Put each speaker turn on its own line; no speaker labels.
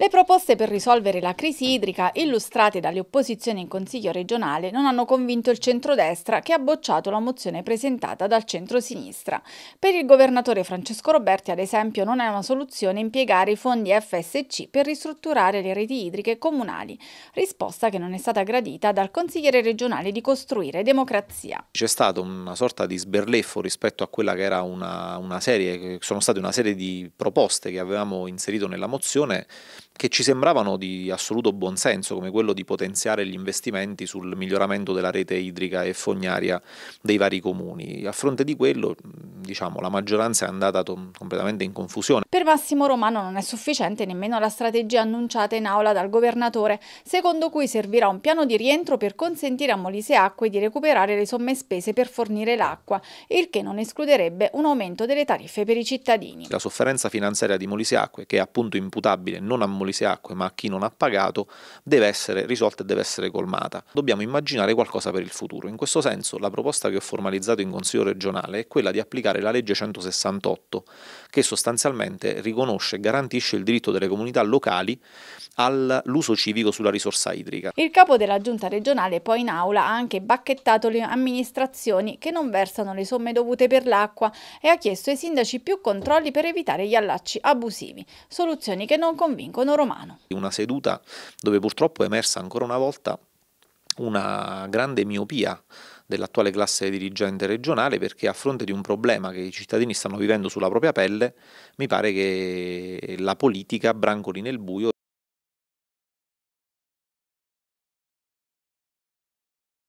Le proposte per risolvere la crisi idrica illustrate dalle opposizioni in Consiglio regionale non hanno convinto il centrodestra che ha bocciato la mozione presentata dal centrosinistra. Per il governatore Francesco Roberti, ad esempio, non è una soluzione impiegare i fondi FSC per ristrutturare le reti idriche comunali, risposta che non è stata gradita dal consigliere regionale di Costruire Democrazia.
C'è stato una sorta di sberleffo rispetto a quella che era una, una serie, sono state una serie di proposte che avevamo inserito nella mozione che ci sembravano di assoluto buonsenso, come quello di potenziare gli investimenti sul miglioramento della rete idrica e fognaria dei vari comuni. A fronte di quello, diciamo, la maggioranza è andata completamente in confusione.
Per Massimo Romano non è sufficiente nemmeno la strategia annunciata in aula dal governatore, secondo cui servirà un piano di rientro per consentire a Molise Acque di recuperare le somme spese per fornire l'acqua, il che non escluderebbe un aumento delle tariffe per i cittadini.
La sofferenza finanziaria di Molise Acque, che è appunto imputabile non a Molise se acque, ma a chi non ha pagato, deve essere risolta e deve essere colmata. Dobbiamo immaginare qualcosa per il futuro. In questo senso, la proposta che ho formalizzato in Consiglio regionale è quella di applicare la legge 168, che sostanzialmente riconosce e garantisce il diritto delle comunità locali all'uso civico sulla risorsa idrica.
Il capo della giunta regionale poi in aula ha anche bacchettato le amministrazioni che non versano le somme dovute per l'acqua e ha chiesto ai sindaci più controlli per evitare gli allacci abusivi, soluzioni che non convincono romano.
Una seduta dove purtroppo è emersa ancora una volta una grande miopia dell'attuale classe dirigente regionale perché a fronte di un problema che i cittadini stanno vivendo sulla propria pelle, mi pare che la politica
brancoli nel buio.